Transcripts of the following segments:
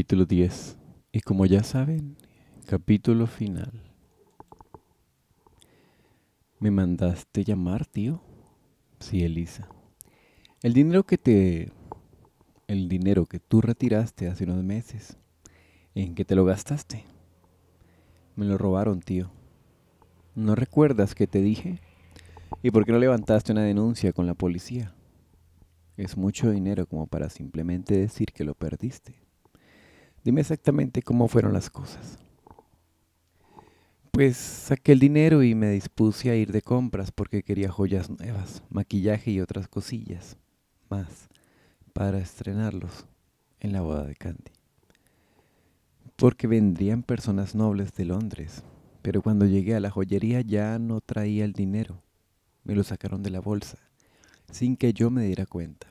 capítulo 10. Y como ya saben, capítulo final. Me mandaste llamar, tío. Sí, Elisa. El dinero que te el dinero que tú retiraste hace unos meses, ¿en qué te lo gastaste? Me lo robaron, tío. ¿No recuerdas que te dije? ¿Y por qué no levantaste una denuncia con la policía? Es mucho dinero como para simplemente decir que lo perdiste. Dime exactamente cómo fueron las cosas. Pues saqué el dinero y me dispuse a ir de compras porque quería joyas nuevas, maquillaje y otras cosillas más para estrenarlos en la boda de Candy. Porque vendrían personas nobles de Londres, pero cuando llegué a la joyería ya no traía el dinero. Me lo sacaron de la bolsa, sin que yo me diera cuenta.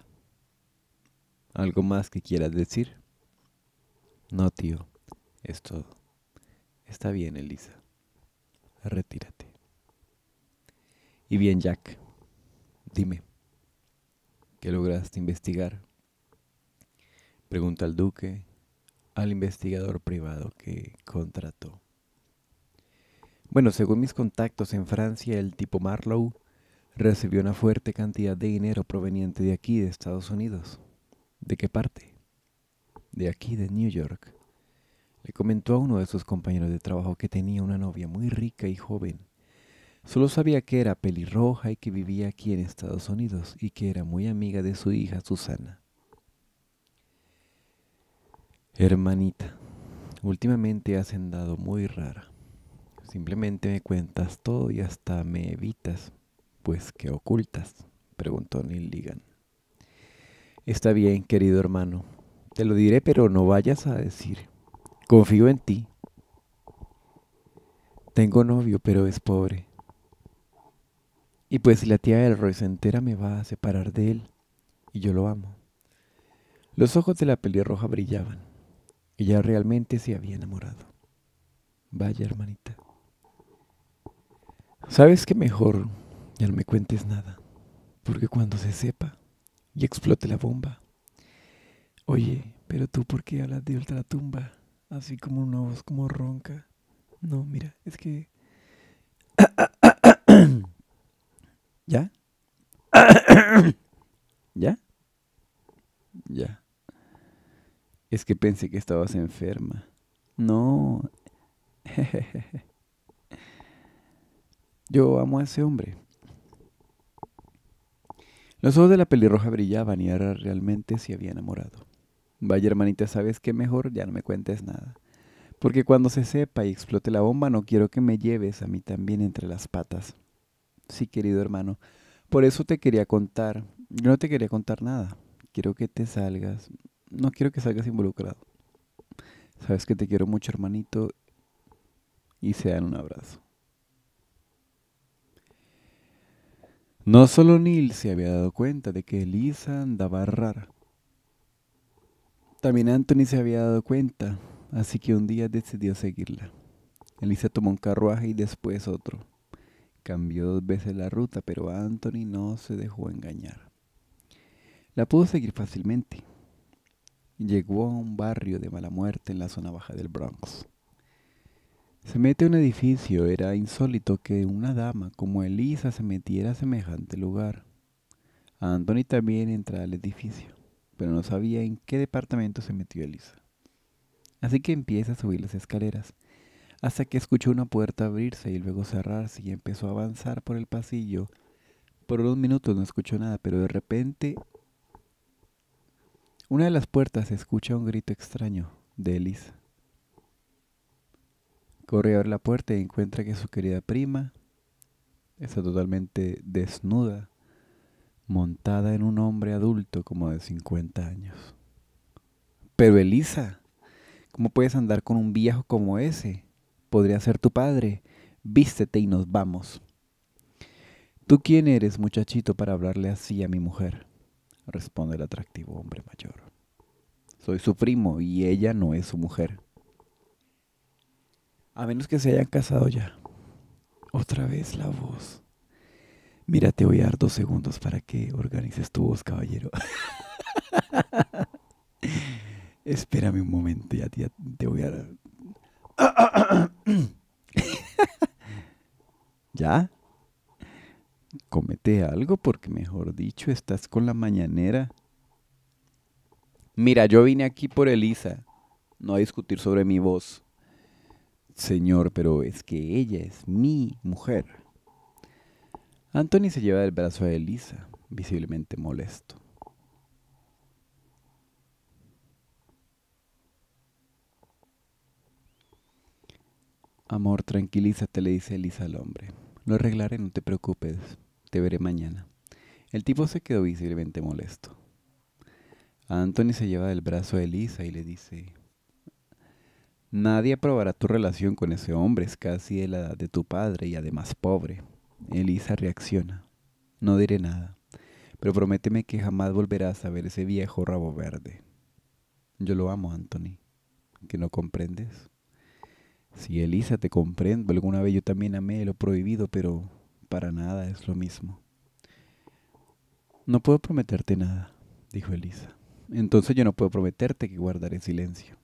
¿Algo más que quieras decir? No, tío, es todo. Está bien, Elisa. Retírate. Y bien, Jack, dime, ¿qué lograste investigar? Pregunta al duque al investigador privado que contrató. Bueno, según mis contactos en Francia, el tipo Marlowe recibió una fuerte cantidad de dinero proveniente de aquí, de Estados Unidos. ¿De qué parte? de aquí de New York, le comentó a uno de sus compañeros de trabajo que tenía una novia muy rica y joven. Solo sabía que era pelirroja y que vivía aquí en Estados Unidos y que era muy amiga de su hija Susana. Hermanita, últimamente has andado muy rara. Simplemente me cuentas todo y hasta me evitas. Pues, ¿qué ocultas? preguntó Neil Está bien, querido hermano, te lo diré, pero no vayas a decir. Confío en ti. Tengo novio, pero es pobre. Y pues si la tía del entera me va a separar de él, y yo lo amo. Los ojos de la pelirroja brillaban. Ella realmente se había enamorado. Vaya, hermanita. Sabes que mejor ya no me cuentes nada, porque cuando se sepa y explote la bomba, Oye, pero tú por qué hablas de ultratumba, así como una voz como ronca. No, mira, es que... ¿Ya? ¿Ya? Ya. Es que pensé que estabas enferma. No. Yo amo a ese hombre. Los ojos de la pelirroja brillaban y ahora realmente se había enamorado. Vaya hermanita, ¿sabes qué mejor? Ya no me cuentes nada. Porque cuando se sepa y explote la bomba, no quiero que me lleves a mí también entre las patas. Sí, querido hermano, por eso te quería contar. Yo no te quería contar nada. Quiero que te salgas. No quiero que salgas involucrado. Sabes que te quiero mucho, hermanito. Y se dan un abrazo. No solo Neil se había dado cuenta de que Elisa andaba rara también Anthony se había dado cuenta, así que un día decidió seguirla. Elisa tomó un carruaje y después otro. Cambió dos veces la ruta, pero Anthony no se dejó engañar. La pudo seguir fácilmente. Llegó a un barrio de mala muerte en la zona baja del Bronx. Se mete a un edificio. Era insólito que una dama como Elisa se metiera a semejante lugar. Anthony también entra al edificio pero no sabía en qué departamento se metió Elisa. Así que empieza a subir las escaleras, hasta que escuchó una puerta abrirse y luego cerrarse y empezó a avanzar por el pasillo. Por unos minutos no escuchó nada, pero de repente una de las puertas escucha un grito extraño de Elisa. Corre a abrir la puerta y encuentra que su querida prima está totalmente desnuda montada en un hombre adulto como de 50 años. Pero Elisa, ¿cómo puedes andar con un viejo como ese? Podría ser tu padre. Vístete y nos vamos. ¿Tú quién eres, muchachito, para hablarle así a mi mujer? responde el atractivo hombre mayor. Soy su primo y ella no es su mujer. A menos que se hayan casado ya. Otra vez la voz. Mira, te voy a dar dos segundos para que organices tu voz, caballero. Espérame un momento, ya, te voy a dar. ¿Ya? Comete algo porque, mejor dicho, estás con la mañanera. Mira, yo vine aquí por Elisa, no a discutir sobre mi voz. Señor, pero es que ella es mi mujer. Anthony se lleva del brazo a Elisa, visiblemente molesto. Amor, tranquilízate, le dice Elisa al hombre. Lo arreglaré, no te preocupes. Te veré mañana. El tipo se quedó visiblemente molesto. Anthony se lleva del brazo a Elisa y le dice, Nadie aprobará tu relación con ese hombre, es casi de la edad de tu padre y además pobre. Elisa reacciona. No diré nada, pero prométeme que jamás volverás a ver ese viejo rabo verde. Yo lo amo, Anthony. ¿Que no comprendes? Si Elisa te comprendo, alguna vez yo también amé lo prohibido, pero para nada es lo mismo. No puedo prometerte nada, dijo Elisa. Entonces yo no puedo prometerte que guardaré silencio.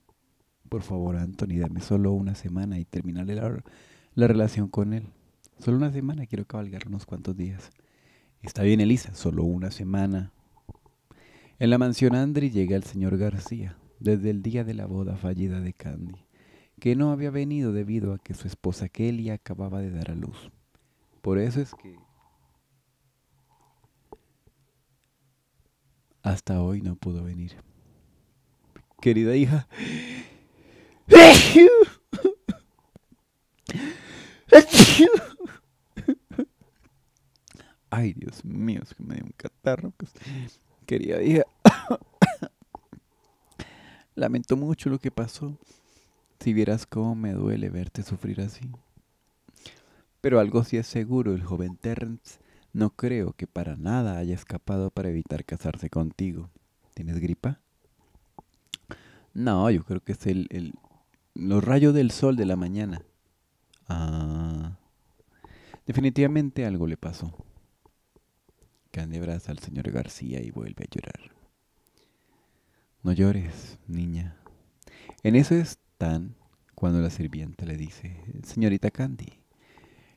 Por favor, Anthony, dame solo una semana y terminaré la relación con él. Solo una semana quiero cabalgar unos cuantos días. Está bien, Elisa, solo una semana. En la mansión Andri llega el señor García, desde el día de la boda fallida de Candy, que no había venido debido a que su esposa Kelly acababa de dar a luz. Por eso es que hasta hoy no pudo venir. Querida hija, Ay, Dios mío, es que me dio un catarro. Pues. Quería ir. Lamento mucho lo que pasó. Si vieras cómo me duele verte sufrir así. Pero algo sí es seguro, el joven Terrence no creo que para nada haya escapado para evitar casarse contigo. ¿Tienes gripa? No, yo creo que es el, el los rayos del sol de la mañana. Ah. Definitivamente algo le pasó abraza al señor García y vuelve a llorar. No llores, niña. En eso están cuando la sirvienta le dice, señorita Candy,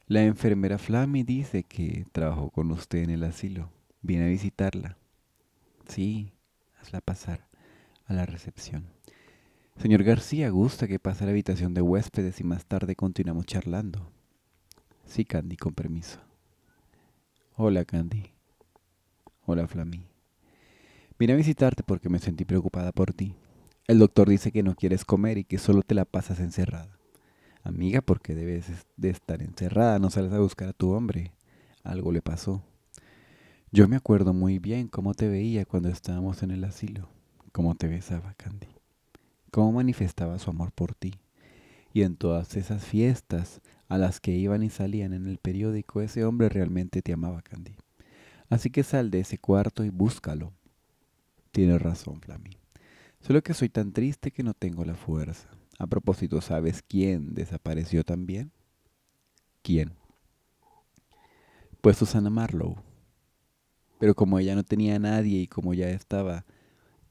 la enfermera Flammy dice que trabajó con usted en el asilo. Viene a visitarla. Sí, hazla pasar a la recepción. Señor García, gusta que pase a la habitación de huéspedes y más tarde continuamos charlando. Sí, Candy, con permiso. Hola, Candy. Hola, Flamí. Vine a visitarte porque me sentí preocupada por ti. El doctor dice que no quieres comer y que solo te la pasas encerrada. Amiga, ¿por qué debes de estar encerrada? No sales a buscar a tu hombre. Algo le pasó. Yo me acuerdo muy bien cómo te veía cuando estábamos en el asilo, cómo te besaba Candy, cómo manifestaba su amor por ti. Y en todas esas fiestas a las que iban y salían en el periódico, ese hombre realmente te amaba, Candy. Así que sal de ese cuarto y búscalo. Tienes razón, Flammy. Solo que soy tan triste que no tengo la fuerza. A propósito, ¿sabes quién desapareció también? ¿Quién? Pues Susana Marlowe. Pero como ella no tenía a nadie y como ya estaba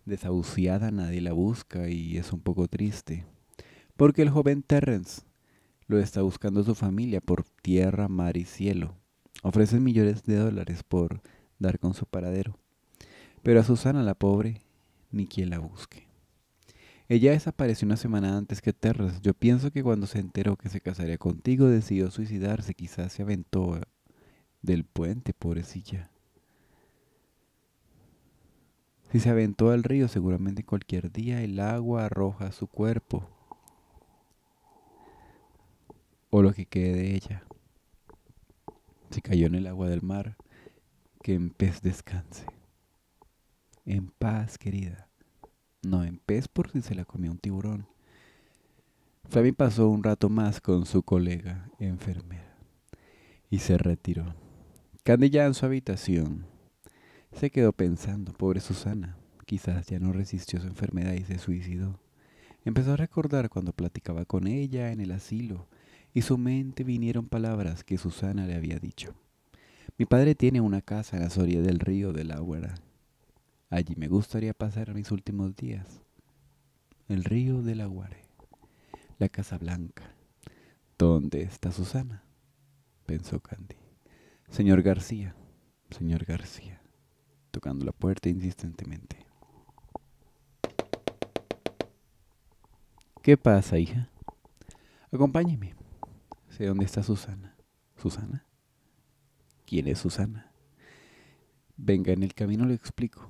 desahuciada, nadie la busca y es un poco triste. Porque el joven Terrence lo está buscando su familia por tierra, mar y cielo. Ofrecen millones de dólares por dar con su paradero. Pero a Susana la pobre, ni quien la busque. Ella desapareció una semana antes que Terras. Yo pienso que cuando se enteró que se casaría contigo decidió suicidarse. Quizás se aventó del puente, pobrecilla. Si se aventó al río, seguramente cualquier día el agua arroja su cuerpo o lo que quede de ella se cayó en el agua del mar, que en pez descanse. En paz, querida. No, en pez por si se la comió un tiburón. Fabi pasó un rato más con su colega enfermera y se retiró. Candy en su habitación se quedó pensando, pobre Susana, quizás ya no resistió su enfermedad y se suicidó. Empezó a recordar cuando platicaba con ella en el asilo, y su mente vinieron palabras que Susana le había dicho. Mi padre tiene una casa en la orilla del río de la Allí me gustaría pasar mis últimos días. El río de la La Casa Blanca. ¿Dónde está Susana? pensó Candy. Señor García, señor García, tocando la puerta insistentemente. ¿Qué pasa, hija? Acompáñeme. ¿dónde está Susana? ¿Susana? ¿Quién es Susana? Venga, en el camino le explico.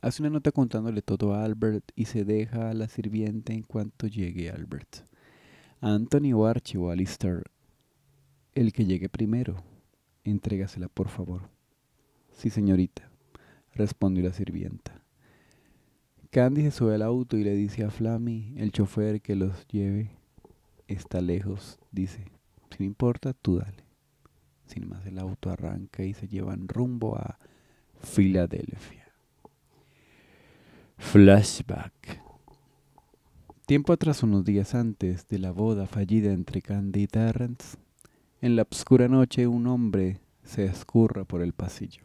Hace una nota contándole todo a Albert y se deja a la sirviente en cuanto llegue Albert. Anthony o Archie o Alistair, el que llegue primero, entrégasela por favor. Sí, señorita, respondió la sirvienta. Candy se sube al auto y le dice a Flammy, el chofer, que los lleve está lejos, dice, si no importa, tú dale. Sin más, el auto arranca y se llevan rumbo a Filadelfia. Flashback. Tiempo atrás, unos días antes de la boda fallida entre Candy y Terrence, en la obscura noche un hombre se escurra por el pasillo.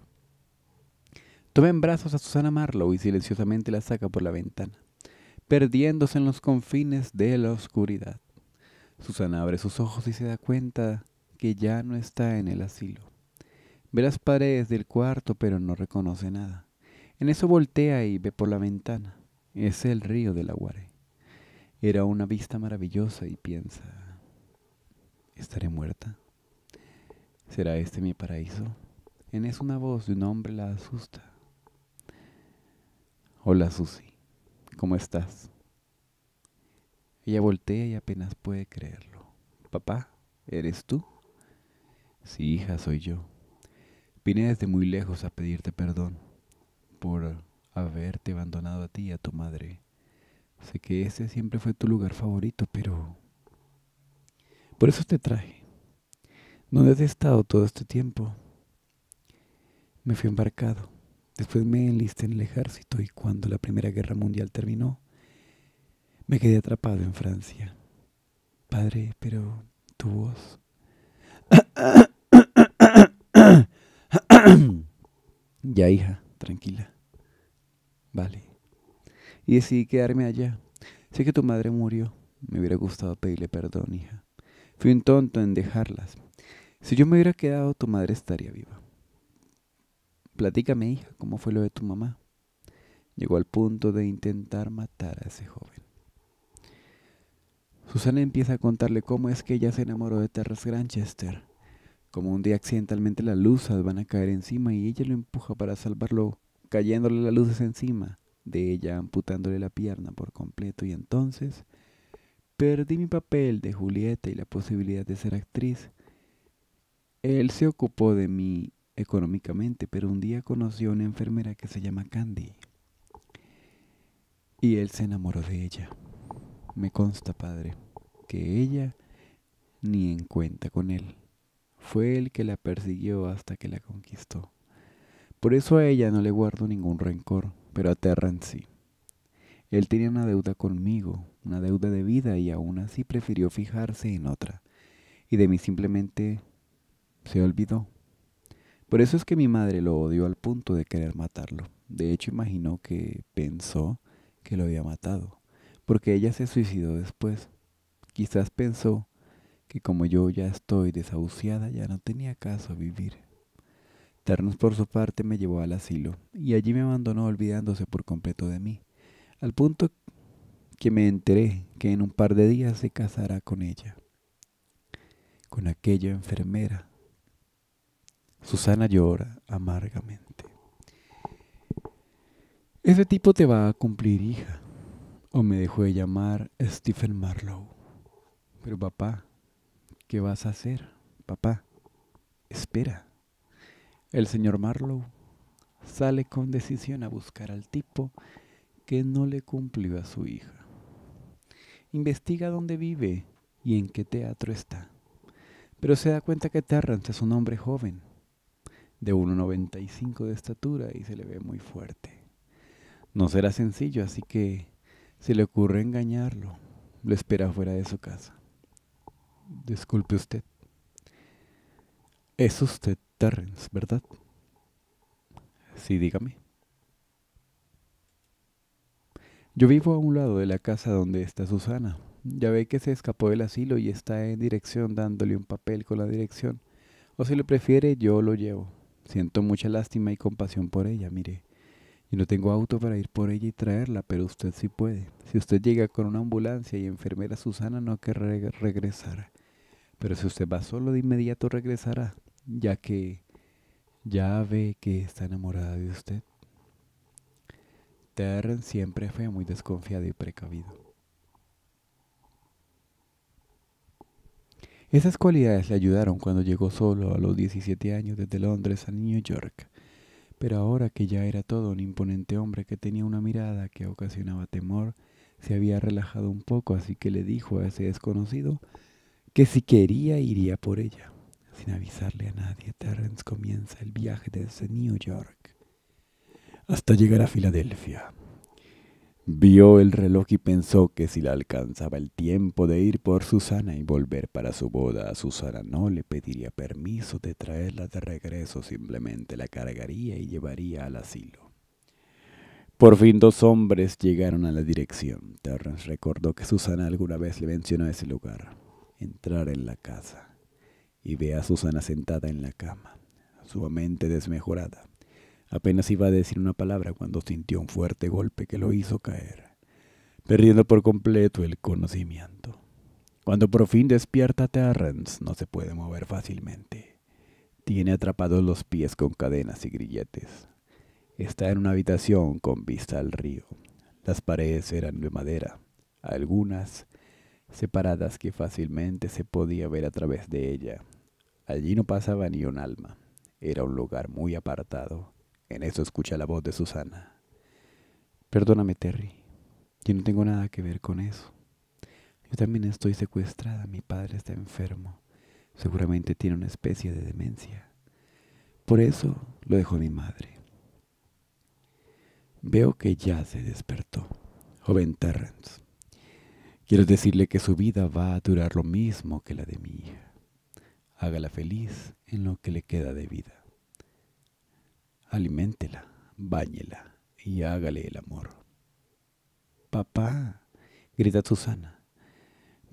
Toma en brazos a Susana Marlowe y silenciosamente la saca por la ventana, perdiéndose en los confines de la oscuridad. Susana abre sus ojos y se da cuenta que ya no está en el asilo. Ve las paredes del cuarto pero no reconoce nada. En eso voltea y ve por la ventana. Es el río de la Era una vista maravillosa y piensa, ¿estaré muerta? ¿Será este mi paraíso? En eso una voz de un hombre la asusta. Hola Susi, ¿cómo estás? Ella voltea y apenas puede creerlo. Papá, ¿eres tú? Sí, hija, soy yo. Vine desde muy lejos a pedirte perdón por haberte abandonado a ti y a tu madre. Sé que ese siempre fue tu lugar favorito, pero... Por eso te traje. ¿Dónde has estado todo este tiempo? Me fui embarcado. Después me enlisté en el ejército y cuando la Primera Guerra Mundial terminó, me quedé atrapado en Francia. Padre, pero tu voz. ya, hija, tranquila. Vale. Y decidí quedarme allá. Sé que tu madre murió. Me hubiera gustado pedirle perdón, hija. Fui un tonto en dejarlas. Si yo me hubiera quedado, tu madre estaría viva. Platícame, hija, cómo fue lo de tu mamá. Llegó al punto de intentar matar a ese joven. Susana empieza a contarle cómo es que ella se enamoró de Terrence Granchester, como un día accidentalmente las luces van a caer encima y ella lo empuja para salvarlo, cayéndole las luces encima de ella, amputándole la pierna por completo y entonces perdí mi papel de Julieta y la posibilidad de ser actriz. Él se ocupó de mí económicamente, pero un día conoció a una enfermera que se llama Candy y él se enamoró de ella. Me consta, padre, que ella ni en cuenta con él. Fue él que la persiguió hasta que la conquistó. Por eso a ella no le guardo ningún rencor, pero a en sí. Él tenía una deuda conmigo, una deuda de vida, y aún así prefirió fijarse en otra. Y de mí simplemente se olvidó. Por eso es que mi madre lo odió al punto de querer matarlo. De hecho, imaginó que pensó que lo había matado porque ella se suicidó después. Quizás pensó que como yo ya estoy desahuciada ya no tenía caso vivir. Ternos por su parte me llevó al asilo y allí me abandonó olvidándose por completo de mí, al punto que me enteré que en un par de días se casará con ella, con aquella enfermera. Susana llora amargamente. Ese tipo te va a cumplir, hija o me dejó de llamar Stephen Marlowe. Pero papá, ¿qué vas a hacer? Papá, espera. El señor Marlowe sale con decisión a buscar al tipo que no le cumplió a su hija. Investiga dónde vive y en qué teatro está. Pero se da cuenta que Terrance es un hombre joven, de 1,95 de estatura y se le ve muy fuerte. No será sencillo, así que si le ocurre engañarlo. Lo espera fuera de su casa. Disculpe usted. Es usted Terrence, ¿verdad? Sí, dígame. Yo vivo a un lado de la casa donde está Susana. Ya ve que se escapó del asilo y está en dirección dándole un papel con la dirección. O si lo prefiere, yo lo llevo. Siento mucha lástima y compasión por ella, mire y no tengo auto para ir por ella y traerla, pero usted sí puede. Si usted llega con una ambulancia y enfermera Susana no querrá regresar. Pero si usted va solo de inmediato regresará, ya que ya ve que está enamorada de usted. Terren siempre fue muy desconfiado y precavido. Esas cualidades le ayudaron cuando llegó solo a los 17 años desde Londres a New York pero ahora que ya era todo un imponente hombre que tenía una mirada que ocasionaba temor, se había relajado un poco, así que le dijo a ese desconocido que si quería iría por ella. Sin avisarle a nadie, Terrence comienza el viaje desde New York hasta llegar a Filadelfia. Vio el reloj y pensó que si le alcanzaba el tiempo de ir por Susana y volver para su boda, Susana no le pediría permiso de traerla de regreso, simplemente la cargaría y llevaría al asilo. Por fin dos hombres llegaron a la dirección. Terrence recordó que Susana alguna vez le mencionó ese lugar. Entrar en la casa y ve a Susana sentada en la cama, sumamente desmejorada. Apenas iba a decir una palabra cuando sintió un fuerte golpe que lo hizo caer, perdiendo por completo el conocimiento. Cuando por fin despierta Terrence, no se puede mover fácilmente. Tiene atrapados los pies con cadenas y grilletes. Está en una habitación con vista al río. Las paredes eran de madera, algunas separadas que fácilmente se podía ver a través de ella. Allí no pasaba ni un alma. Era un lugar muy apartado en eso escucha la voz de Susana. Perdóname, Terry. Yo no tengo nada que ver con eso. Yo también estoy secuestrada. Mi padre está enfermo. Seguramente tiene una especie de demencia. Por eso lo dejó mi madre. Veo que ya se despertó, joven Terrence. Quiero decirle que su vida va a durar lo mismo que la de mi hija. Hágala feliz en lo que le queda de vida aliméntela, báñela y hágale el amor. Papá, grita Susana,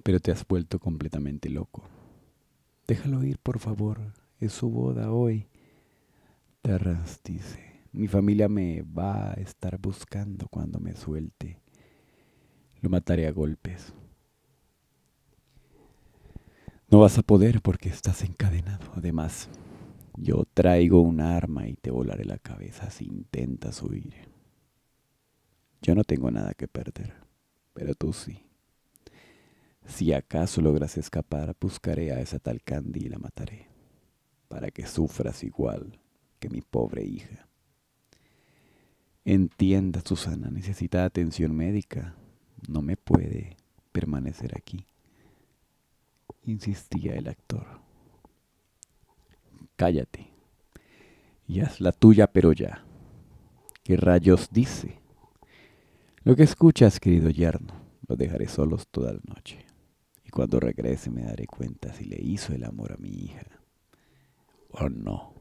pero te has vuelto completamente loco. Déjalo ir, por favor, es su boda hoy. Terras dice, mi familia me va a estar buscando cuando me suelte. Lo mataré a golpes. No vas a poder porque estás encadenado, además. Yo traigo un arma y te volaré la cabeza si intentas huir. Yo no tengo nada que perder, pero tú sí. Si acaso logras escapar, buscaré a esa tal Candy y la mataré, para que sufras igual que mi pobre hija. Entienda, Susana, necesita atención médica. No me puede permanecer aquí, insistía el actor cállate y haz la tuya pero ya. ¿Qué rayos dice? Lo que escuchas, querido yerno, lo dejaré solos toda la noche. Y cuando regrese me daré cuenta si le hizo el amor a mi hija o no.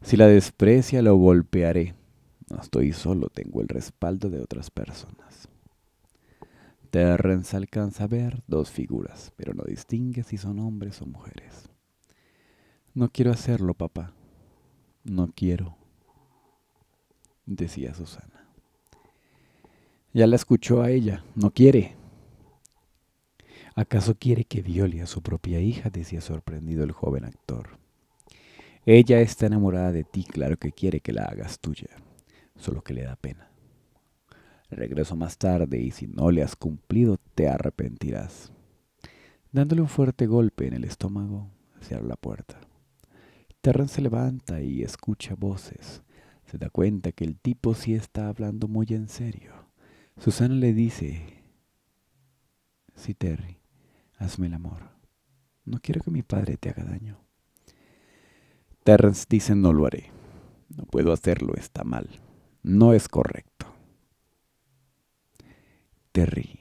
Si la desprecia, lo golpearé. No estoy solo, tengo el respaldo de otras personas. Terrence alcanza a ver dos figuras, pero no distingue si son hombres o mujeres. No quiero hacerlo, papá. No quiero, decía Susana. Ya la escuchó a ella. No quiere. ¿Acaso quiere que viole a su propia hija? decía sorprendido el joven actor. Ella está enamorada de ti, claro que quiere que la hagas tuya, solo que le da pena. Regreso más tarde y si no le has cumplido te arrepentirás. Dándole un fuerte golpe en el estómago, cerró la puerta. Terrence se levanta y escucha voces. Se da cuenta que el tipo sí está hablando muy en serio. Susana le dice, sí Terry, hazme el amor. No quiero que mi padre te haga daño. Terrence dice, no lo haré. No puedo hacerlo, está mal. No es correcto. Terry,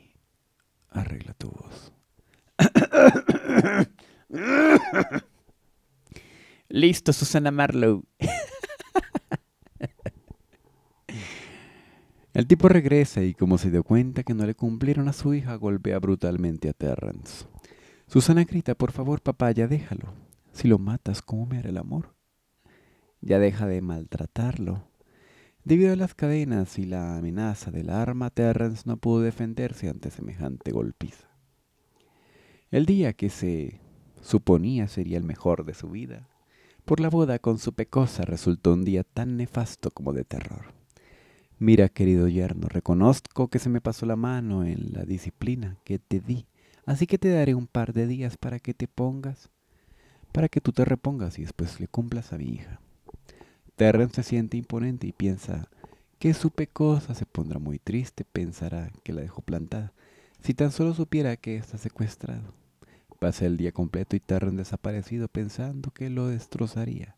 arregla tu voz. Listo, Susana Marlowe. El tipo regresa y como se dio cuenta que no le cumplieron a su hija, golpea brutalmente a Terrence. Susana grita, por favor papá, ya déjalo. Si lo matas, ¿cómo me hará el amor? Ya deja de maltratarlo. Debido a las cadenas y la amenaza del arma, Terrence no pudo defenderse ante semejante golpiza. El día que se suponía sería el mejor de su vida, por la boda con su pecosa resultó un día tan nefasto como de terror. Mira, querido yerno, reconozco que se me pasó la mano en la disciplina que te di, así que te daré un par de días para que te pongas, para que tú te repongas y después le cumplas a mi hija. Terren se siente imponente y piensa que su pecosa se pondrá muy triste, pensará que la dejó plantada, si tan solo supiera que está secuestrado. Pasé el día completo y Terran desaparecido pensando que lo destrozaría.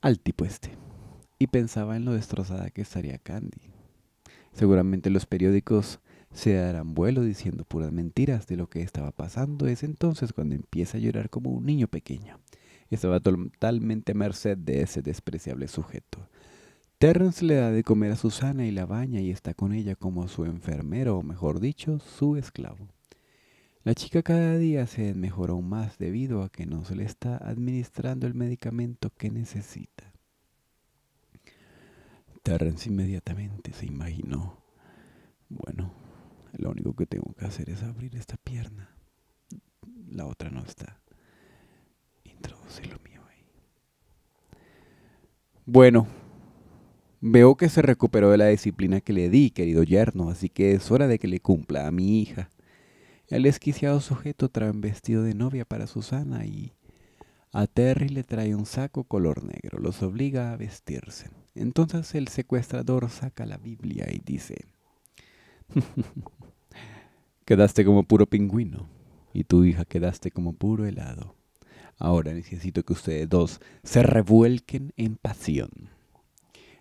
Al tipo este. Y pensaba en lo destrozada que estaría Candy. Seguramente los periódicos se darán vuelo diciendo puras mentiras de lo que estaba pasando. Es entonces cuando empieza a llorar como un niño pequeño. Estaba totalmente a merced de ese despreciable sujeto. Terrence le da de comer a Susana y la baña y está con ella como su enfermero, o mejor dicho, su esclavo. La chica cada día se mejoró más debido a que no se le está administrando el medicamento que necesita. Terrence inmediatamente se imaginó, bueno, lo único que tengo que hacer es abrir esta pierna. La otra no está. Introduce lo mío ahí. Bueno, veo que se recuperó de la disciplina que le di, querido yerno, así que es hora de que le cumpla a mi hija. El esquiciado sujeto trae un vestido de novia para Susana y a Terry le trae un saco color negro, los obliga a vestirse. Entonces el secuestrador saca la Biblia y dice, quedaste como puro pingüino y tu hija quedaste como puro helado. Ahora necesito que ustedes dos se revuelquen en pasión.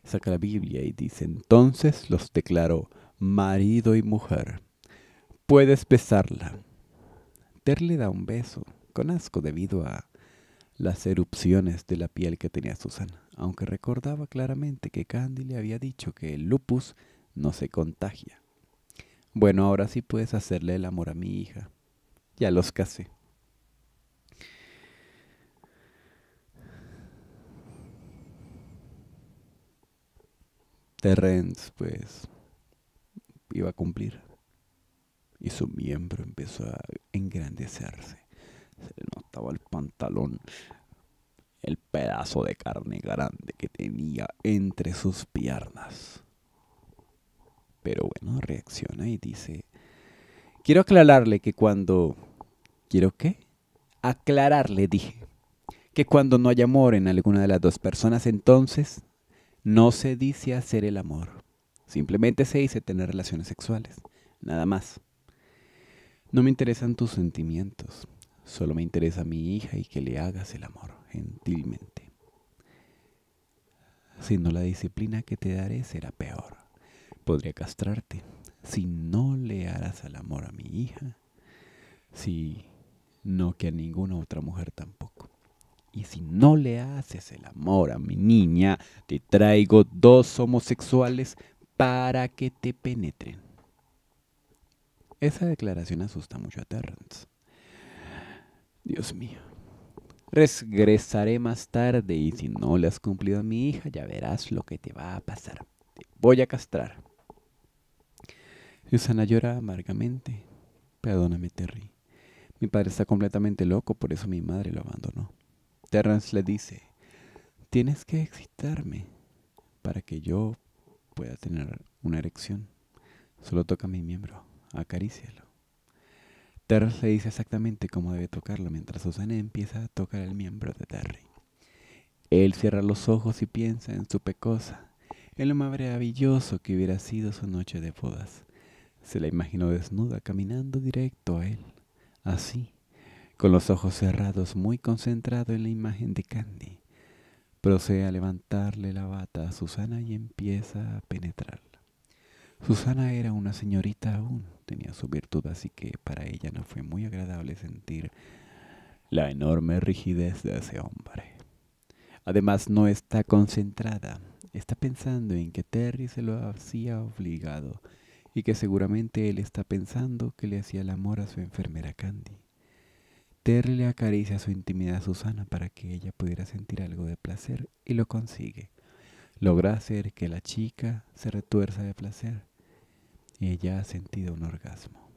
Saca la Biblia y dice, entonces los declaro marido y mujer. Puedes besarla. Ter le da un beso, con asco debido a las erupciones de la piel que tenía Susana, aunque recordaba claramente que Candy le había dicho que el lupus no se contagia. Bueno, ahora sí puedes hacerle el amor a mi hija. Ya los casé. Terrence, pues, iba a cumplir y su miembro empezó a engrandecerse. Se le notaba el pantalón, el pedazo de carne grande que tenía entre sus piernas. Pero bueno, reacciona y dice, quiero aclararle que cuando... ¿Quiero qué? Aclararle, dije, que cuando no hay amor en alguna de las dos personas, entonces no se dice hacer el amor. Simplemente se dice tener relaciones sexuales. Nada más. No me interesan tus sentimientos, solo me interesa mi hija y que le hagas el amor gentilmente. Si no la disciplina que te daré será peor. Podría castrarte si no le harás el amor a mi hija, si no que a ninguna otra mujer tampoco. Y si no le haces el amor a mi niña, te traigo dos homosexuales para que te penetren. Esa declaración asusta mucho a Terrence. Dios mío. Regresaré más tarde y si no le has cumplido a mi hija, ya verás lo que te va a pasar. Te voy a castrar. Susana llora amargamente. Perdóname, Terry. Mi padre está completamente loco, por eso mi madre lo abandonó. Terrence le dice, tienes que excitarme para que yo pueda tener una erección. Solo toca mi miembro acarícialo. Terry le dice exactamente cómo debe tocarlo mientras Susana empieza a tocar el miembro de Terry. Él cierra los ojos y piensa en su pecosa, en lo maravilloso que hubiera sido su noche de bodas. Se la imaginó desnuda caminando directo a él, así, con los ojos cerrados, muy concentrado en la imagen de Candy. Procede a levantarle la bata a Susana y empieza a penetrarla. Susana era una señorita aún, tenía su virtud, así que para ella no fue muy agradable sentir la enorme rigidez de ese hombre. Además, no está concentrada, está pensando en que Terry se lo hacía obligado y que seguramente él está pensando que le hacía el amor a su enfermera Candy. Terry le acaricia su intimidad a Susana para que ella pudiera sentir algo de placer y lo consigue. Logra hacer que la chica se retuerza de placer ella ha sentido un orgasmo.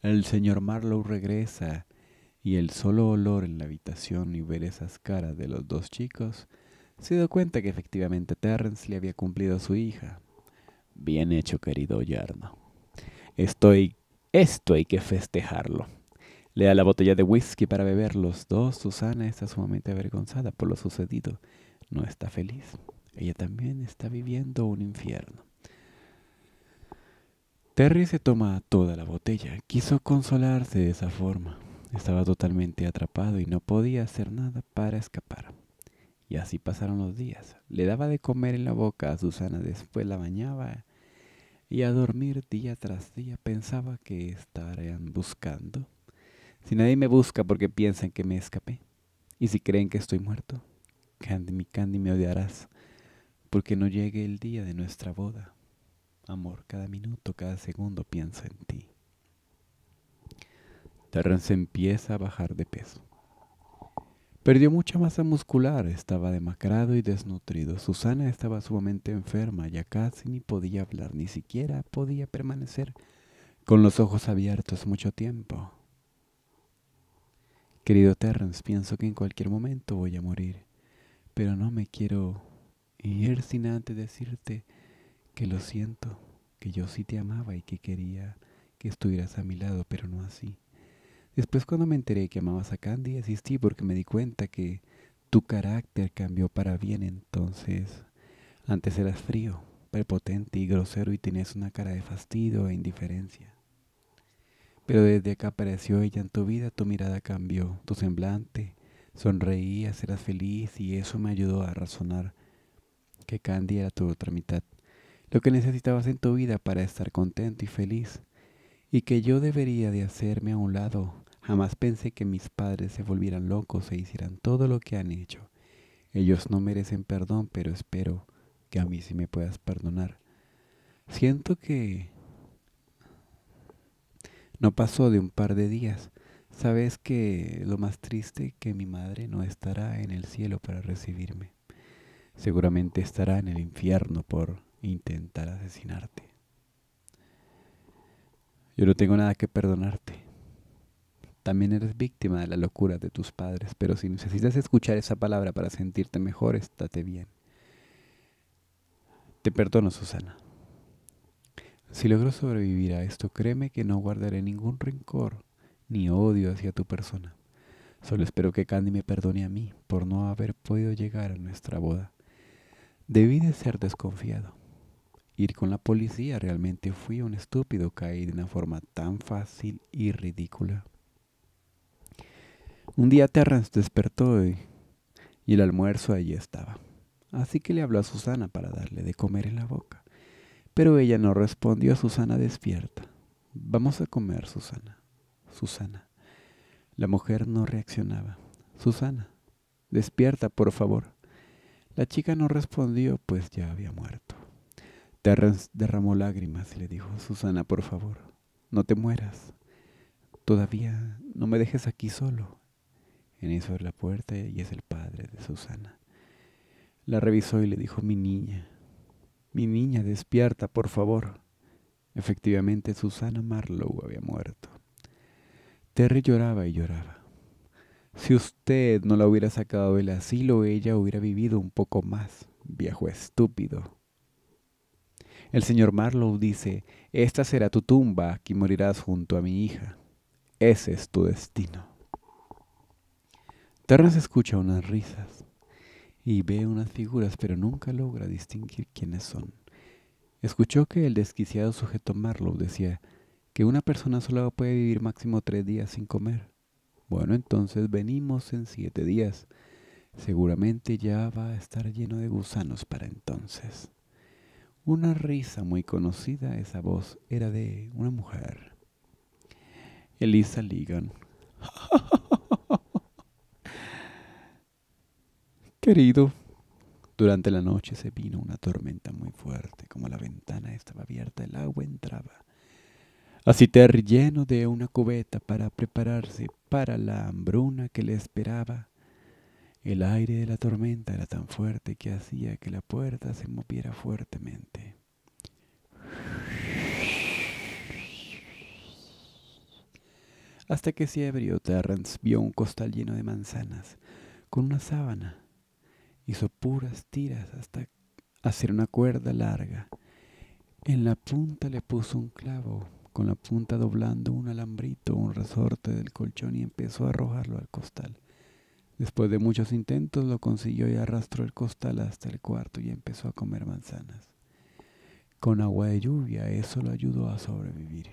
El señor Marlowe regresa y el solo olor en la habitación y ver esas caras de los dos chicos se dio cuenta que efectivamente Terrence le había cumplido a su hija. Bien hecho, querido Yarno. Estoy, esto hay que festejarlo. Le da la botella de whisky para beber los dos. Susana está sumamente avergonzada por lo sucedido. No está feliz. Ella también está viviendo un infierno. Terry se toma toda la botella. Quiso consolarse de esa forma. Estaba totalmente atrapado y no podía hacer nada para escapar. Y así pasaron los días. Le daba de comer en la boca a Susana, después la bañaba y a dormir día tras día pensaba que estarían buscando. Si nadie me busca porque piensan que me escapé. Y si creen que estoy muerto, Candy, mi Candy, me odiarás porque no llegue el día de nuestra boda. Amor, cada minuto, cada segundo piensa en ti. Terrence empieza a bajar de peso. Perdió mucha masa muscular, estaba demacrado y desnutrido. Susana estaba sumamente enferma, ya casi ni podía hablar, ni siquiera podía permanecer con los ojos abiertos mucho tiempo. Querido Terrence, pienso que en cualquier momento voy a morir, pero no me quiero ir sin antes decirte que lo siento, que yo sí te amaba y que quería que estuvieras a mi lado, pero no así. Después cuando me enteré que amabas a Candy, asistí porque me di cuenta que tu carácter cambió para bien entonces. Antes eras frío, prepotente y grosero y tenías una cara de fastidio e indiferencia. Pero desde que apareció ella en tu vida, tu mirada cambió, tu semblante, sonreías, eras feliz y eso me ayudó a razonar que Candy era tu otra mitad lo que necesitabas en tu vida para estar contento y feliz, y que yo debería de hacerme a un lado. Jamás pensé que mis padres se volvieran locos e hicieran todo lo que han hecho. Ellos no merecen perdón, pero espero que a mí sí me puedas perdonar. Siento que no pasó de un par de días. Sabes que lo más triste es que mi madre no estará en el cielo para recibirme. Seguramente estará en el infierno por intentar asesinarte. Yo no tengo nada que perdonarte. También eres víctima de la locura de tus padres, pero si necesitas escuchar esa palabra para sentirte mejor, estate bien. Te perdono, Susana. Si logro sobrevivir a esto, créeme que no guardaré ningún rencor ni odio hacia tu persona. Solo espero que Candy me perdone a mí por no haber podido llegar a nuestra boda. Debí de ser desconfiado ir con la policía. Realmente fui un estúpido, caí de una forma tan fácil y ridícula. Un día Terrence despertó y, y el almuerzo allí estaba. Así que le habló a Susana para darle de comer en la boca. Pero ella no respondió a Susana despierta. Vamos a comer, Susana. Susana. La mujer no reaccionaba. Susana, despierta, por favor. La chica no respondió, pues ya había muerto derramó lágrimas y le dijo, Susana, por favor, no te mueras. Todavía no me dejes aquí solo. En eso es la puerta y es el padre de Susana. La revisó y le dijo, mi niña, mi niña, despierta, por favor. Efectivamente, Susana Marlowe había muerto. Terry lloraba y lloraba. Si usted no la hubiera sacado del asilo, ella hubiera vivido un poco más, viejo estúpido. El señor Marlowe dice, esta será tu tumba, aquí morirás junto a mi hija. Ese es tu destino. Ternas escucha unas risas y ve unas figuras, pero nunca logra distinguir quiénes son. Escuchó que el desquiciado sujeto Marlowe decía que una persona sola puede vivir máximo tres días sin comer. Bueno, entonces venimos en siete días. Seguramente ya va a estar lleno de gusanos para entonces. Una risa muy conocida, esa voz era de una mujer. Elisa Ligan. Querido, durante la noche se vino una tormenta muy fuerte. Como la ventana estaba abierta, el agua entraba. Así Terry lleno de una cubeta para prepararse para la hambruna que le esperaba, el aire de la tormenta era tan fuerte que hacía que la puerta se moviera fuertemente. Hasta que se abrió, Terrence vio un costal lleno de manzanas, con una sábana. Hizo puras tiras hasta hacer una cuerda larga. En la punta le puso un clavo, con la punta doblando un alambrito, un resorte del colchón y empezó a arrojarlo al costal. Después de muchos intentos lo consiguió y arrastró el costal hasta el cuarto y empezó a comer manzanas. Con agua de lluvia eso lo ayudó a sobrevivir.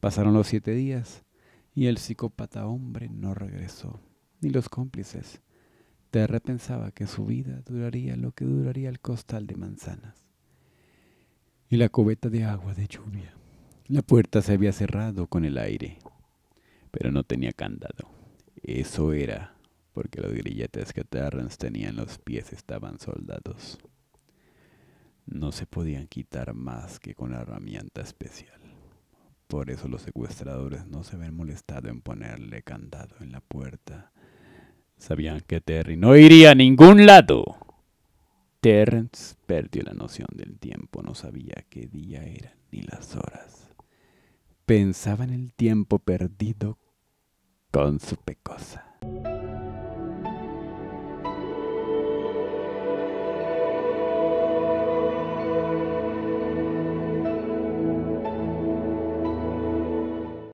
Pasaron los siete días y el psicópata hombre no regresó, ni los cómplices. Terre pensaba que su vida duraría lo que duraría el costal de manzanas y la cubeta de agua de lluvia. La puerta se había cerrado con el aire, pero no tenía candado. Eso era porque los grilletes que Terrence tenía en los pies estaban soldados. No se podían quitar más que con la herramienta especial. Por eso los secuestradores no se habían molestado en ponerle candado en la puerta. Sabían que Terry no iría a ningún lado. Terrence perdió la noción del tiempo, no sabía qué día era ni las horas. Pensaba en el tiempo perdido con su pecosa.